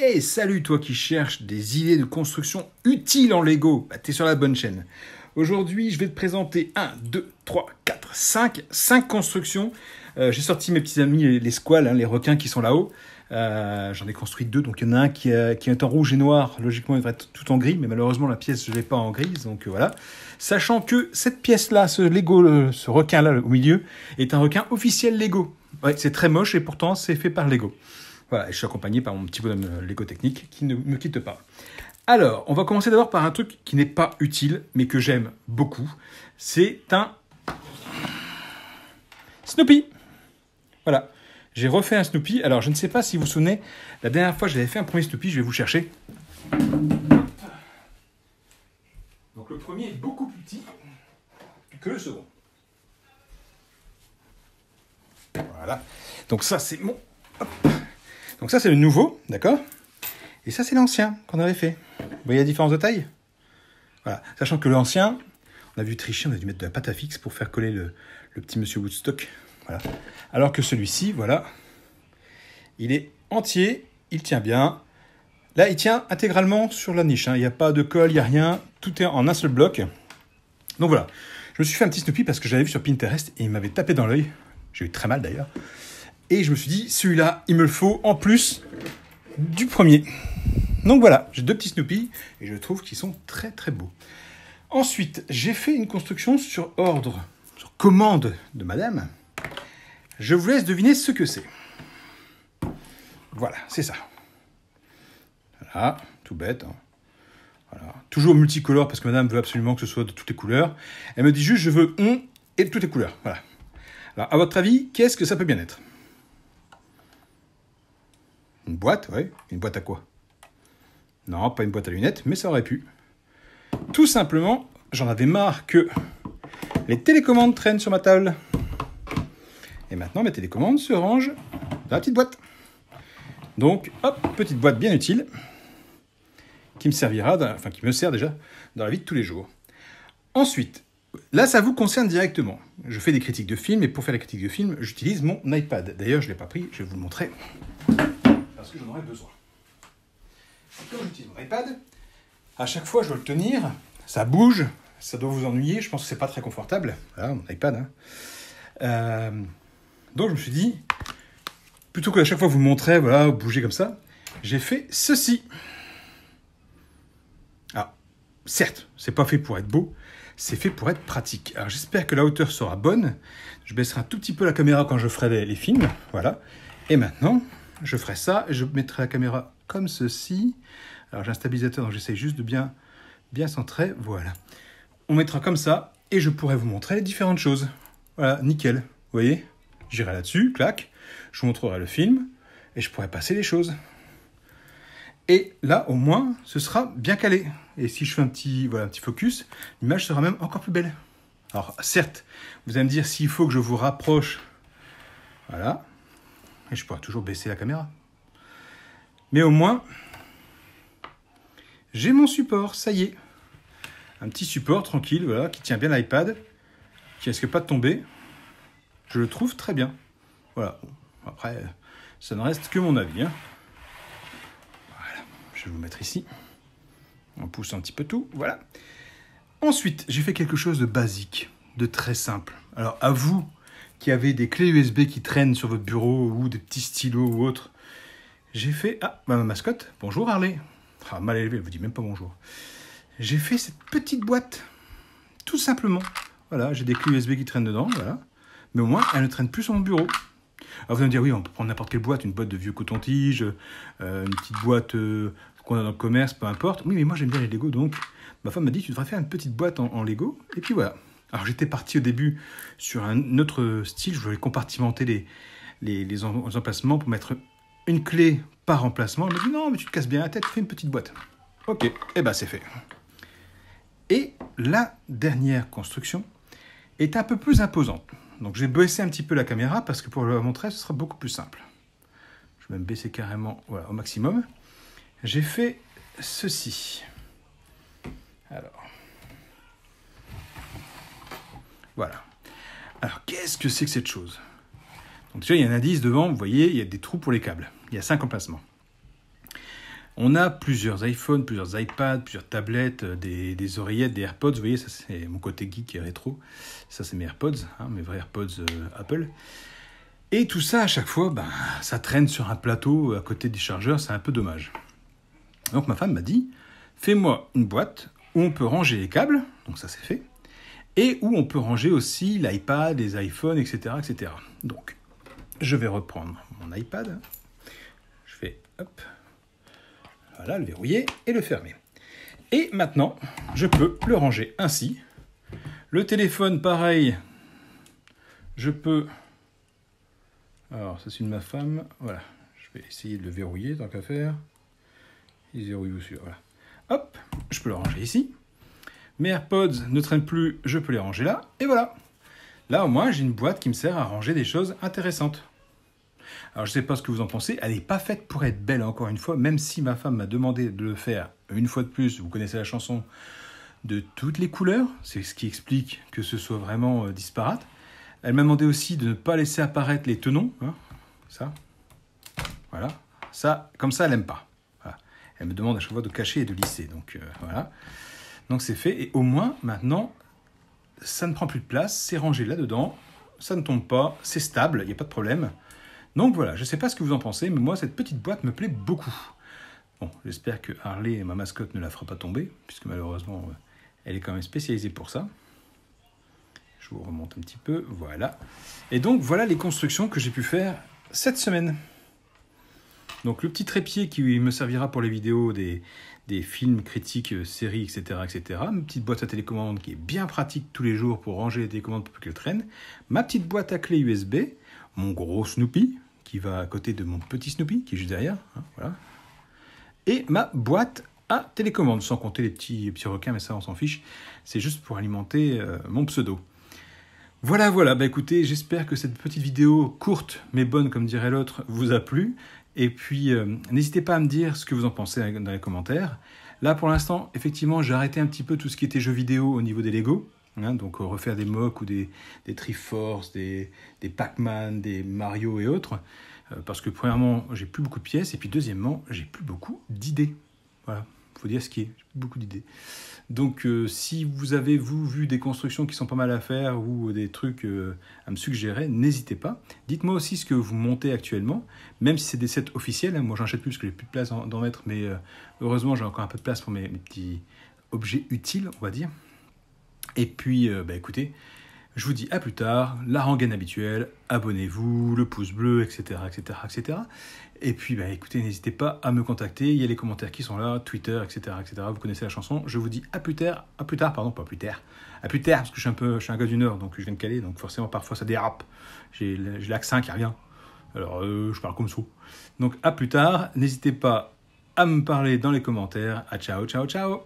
Et eh, salut toi qui cherches des idées de construction utiles en Lego, bah, t'es sur la bonne chaîne. Aujourd'hui, je vais te présenter 1, 2, 3, 4, 5, 5 constructions. Euh, j'ai sorti mes petits amis, les, squales, hein, les requins qui sont là-haut. Euh, j'en ai construit deux, donc il y en a un euh, qui, est en rouge et noir. Logiquement, il devrait être tout en gris, mais malheureusement, la pièce, je ne l'ai pas en gris, donc voilà. Sachant que cette pièce-là, ce Lego, ce requin-là au milieu, est un requin officiel Lego. Ouais, c'est très moche et pourtant, c'est fait par Lego. Voilà, je suis accompagné par mon petit bonhomme euh, léco Technique qui ne me quitte pas. Alors, on va commencer d'abord par un truc qui n'est pas utile, mais que j'aime beaucoup. C'est un Snoopy. Voilà, j'ai refait un Snoopy. Alors, je ne sais pas si vous vous souvenez, la dernière fois, j'avais fait un premier Snoopy, je vais vous chercher. Donc, le premier est beaucoup plus petit que le second. Voilà. Donc, ça, c'est mon... Donc ça, c'est le nouveau, d'accord Et ça, c'est l'ancien qu'on avait fait. Vous voyez la différence de taille Voilà. Sachant que l'ancien, on a vu tricher, on a dû mettre de la pâte à fixe pour faire coller le, petit monsieur Woodstock. Voilà. Alors que celui-ci, voilà, il est entier, il tient bien. Là, il tient intégralement sur la niche. Hein. Il n'y a pas de colle, il n'y a rien. Tout est en un seul bloc. Donc voilà. Je me suis fait un petit Snoopy parce que j'avais vu sur Pinterest et il m'avait tapé dans l'œil. J'ai eu très mal d'ailleurs. Et je me suis dit, celui-là, il me le faut en plus du premier. Donc voilà, j'ai deux petits Snoopy et je trouve qu'ils sont très très beaux. Ensuite, j'ai fait une construction sur ordre, sur commande de madame. Je vous laisse deviner ce que c'est. Voilà, c'est ça. Voilà, tout bête. Hein. Toujours multicolore parce que madame veut absolument que ce soit de toutes les couleurs. Elle me dit juste je veux on et de toutes les couleurs. Voilà. Alors à votre avis, qu'est-ce que ça peut bien être une boîte, oui. Une boîte à quoi Non, pas une boîte à lunettes, mais ça aurait pu. Tout simplement, j'en avais marre que les télécommandes traînent sur ma table. Et maintenant, mes télécommandes se rangent dans la petite boîte. Donc, hop, petite boîte bien utile qui me servira, enfin qui me sert déjà dans la vie de tous les jours. Ensuite, là, ça vous concerne directement. Je fais des critiques de films et pour faire les critiques de films, j'utilise mon iPad. D'ailleurs, je ne l'ai pas pris, je vais vous le montrer que j'en aurai besoin. Et quand j'utilise mon iPad, à chaque fois je dois le tenir, ça bouge, ça doit vous ennuyer, je pense que c'est pas très confortable, voilà, hein, mon iPad. Hein. Euh, donc je me suis dit, plutôt que à chaque fois vous montrer, voilà, bouger comme ça, j'ai fait ceci. Alors, ah, certes, c'est pas fait pour être beau, c'est fait pour être pratique. Alors j'espère que la hauteur sera bonne. Je baisserai un tout petit peu la caméra quand je ferai les, les films, voilà. Et maintenant, je ferai ça, je mettrai la caméra comme ceci. Alors j'ai un stabilisateur, donc j'essaie juste de bien, bien centrer. Voilà. On mettra comme ça, et je pourrai vous montrer les différentes choses. Voilà, nickel. Vous voyez J'irai là-dessus, clac. Je vous montrerai le film, et je pourrai passer les choses. Et là, au moins, ce sera bien calé. Et si je fais un petit, voilà, un petit focus, l'image sera même encore plus belle. Alors, certes, vous allez me dire s'il faut que je vous rapproche. Voilà. Et je pourrais toujours baisser la caméra. Mais au moins, j'ai mon support, ça y est. Un petit support tranquille, voilà, qui tient bien l'iPad, qui risque pas de tomber. Je le trouve très bien. Voilà. Après, ça ne reste que mon avis. Hein. Voilà. Je vais vous mettre ici. On pousse un petit peu tout. Voilà. Ensuite, j'ai fait quelque chose de basique, de très simple. Alors, à vous qui avait des clés USB qui traînent sur votre bureau ou des petits stylos ou autres, J'ai fait ah ma mascotte bonjour Harley ah mal élevé elle vous dit même pas bonjour. J'ai fait cette petite boîte tout simplement. Voilà j'ai des clés USB qui traînent dedans voilà mais au moins elle ne traîne plus sur mon bureau. Alors vous allez me dire, oui, on peut prendre n'importe quelle boîte, une boîte de vieux coton-tige, euh, une petite boîte euh, qu'on a dans le commerce, peu importe. Oui, mais moi j'aime bien les Lego, donc ma femme m'a dit, tu devrais faire une petite boîte en Lego, et puis voilà. Alors j'étais parti au début sur un autre style, je voulais compartimenter les, les, emplacements pour mettre une clé par emplacement. Je me dit, non, mais tu te casses bien la tête, fais une petite boîte. Ok, et eh ben c'est fait. Et la dernière construction est un peu plus imposante. Donc j'ai baissé un petit peu la caméra parce que pour le montrer, ce sera beaucoup plus simple. Je vais me baisser carrément au maximum. J'ai fait ceci. Alors. Voilà. Alors, qu'est-ce que c'est que cette chose Donc, déjà, il y a un indice devant, vous voyez, il y a des trous pour les câbles. Il y a cinq emplacements. On a plusieurs iPhones, plusieurs iPads, plusieurs tablettes, euh, des, oreillettes, des AirPods. Vous voyez, ça c'est mon côté geek et rétro. Ça c'est mes AirPods, hein, mes vrais AirPods euh, Apple. Et tout ça, à chaque fois, ben, ça traîne sur un plateau euh, à côté des chargeurs, c'est un peu dommage. Donc ma femme m'a dit, fais-moi une boîte où on peut ranger les câbles, donc ça c'est fait, et où on peut ranger aussi l'iPad, les iPhones, etc., etc. Donc, je vais reprendre mon iPad. Je fais hop, voilà, le verrouiller et le fermer. Et maintenant, je peux le ranger ainsi. Le téléphone, pareil, je peux... Alors, ça c'est une ma femme. Voilà, je vais essayer de le verrouiller tant qu'à faire. Il verrouille aussi, voilà. Hop, je peux le ranger ici. Mes AirPods ne traînent plus, je peux les ranger là, et voilà. Là au moins j'ai une boîte qui me sert à ranger des choses intéressantes. Alors je ne sais pas ce que vous en pensez, elle n'est pas faite pour être belle encore une fois, même si ma femme m'a demandé de le faire une fois de plus, vous connaissez la chanson, de toutes les couleurs, c'est ce qui explique que ce soit vraiment euh, disparate. Elle m'a demandé aussi de ne pas laisser apparaître les tenons, hein, ça, voilà, ça, comme ça elle n'aime pas. Elle me demande à chaque fois de cacher et de lisser, donc euh, voilà. Donc c'est fait, et au moins maintenant, ça ne prend plus de place, c'est rangé là-dedans, ça ne tombe pas, c'est stable, il n'y a pas de problème. Donc voilà, je ne sais pas ce que vous en pensez, mais moi cette petite boîte me plaît beaucoup. Bon, j'espère que Harley, ma mascotte, ne la fera pas tomber, puisque malheureusement, euh, elle est quand même spécialisée pour ça. Je vous remonte un petit peu, voilà. Et donc voilà les constructions que j'ai pu faire cette semaine. Donc le petit trépied qui me servira pour les vidéos des, des films, critiques, euh, séries, etc., etc. Ma petite boîte à télécommande qui est bien pratique tous les jours pour ranger les télécommandes pour qu'elles traînent. Ma petite boîte à clé USB, mon gros Snoopy qui va à côté de mon petit Snoopy qui est juste derrière, hein, voilà. Et ma boîte à télécommande, sans compter les petits, petits requins, mais ça on s'en fiche. C'est juste pour alimenter euh, mon pseudo. Voilà, voilà, bah écoutez, j'espère que cette petite vidéo courte mais bonne, comme dirait l'autre, vous a plu. Et puis, euh, n'hésitez pas à me dire ce que vous en pensez dans les commentaires. Là, pour l'instant, effectivement, j'ai arrêté un petit peu tout ce qui était jeux vidéo au niveau des Lego. Hein, donc, euh, refaire des mocks ou des, Triforce, des, Pac-Man, des Mario et autres. Euh, parce que, premièrement, j'ai plus beaucoup de pièces. Et puis, deuxièmement, j'ai plus beaucoup d'idées. Voilà faut dire ce qui est, beaucoup d'idées. Donc euh, si vous avez, vous, vu des constructions qui sont pas mal à faire ou des trucs euh, à me suggérer, n'hésitez pas. Dites-moi aussi ce que vous montez actuellement, même si c'est des sets officiels. Hein, moi, j'en achète plus parce que j'ai plus de place d'en mettre, mais euh, heureusement, j'ai encore un peu de place pour mes, mes, petits objets utiles, on va dire. Et puis, bah, écoutez, je vous dis à plus tard, la rengaine habituelle, abonnez-vous, le pouce bleu, etc. etc., etc. Et puis bah, écoutez, n'hésitez pas à me contacter, il y a les commentaires qui sont là, Twitter, etc. etc. Vous connaissez la chanson, je vous dis à plus tard, à plus tard, pardon, pas plus tard, à plus tard, parce que je suis un peu, je suis un gars du Nord, donc je viens de caler, donc forcément parfois ça dérape, j'ai l'accent qui revient, alors euh, je parle comme ça. Donc à plus tard, n'hésitez pas à me parler dans les commentaires, à ciao, ciao, ciao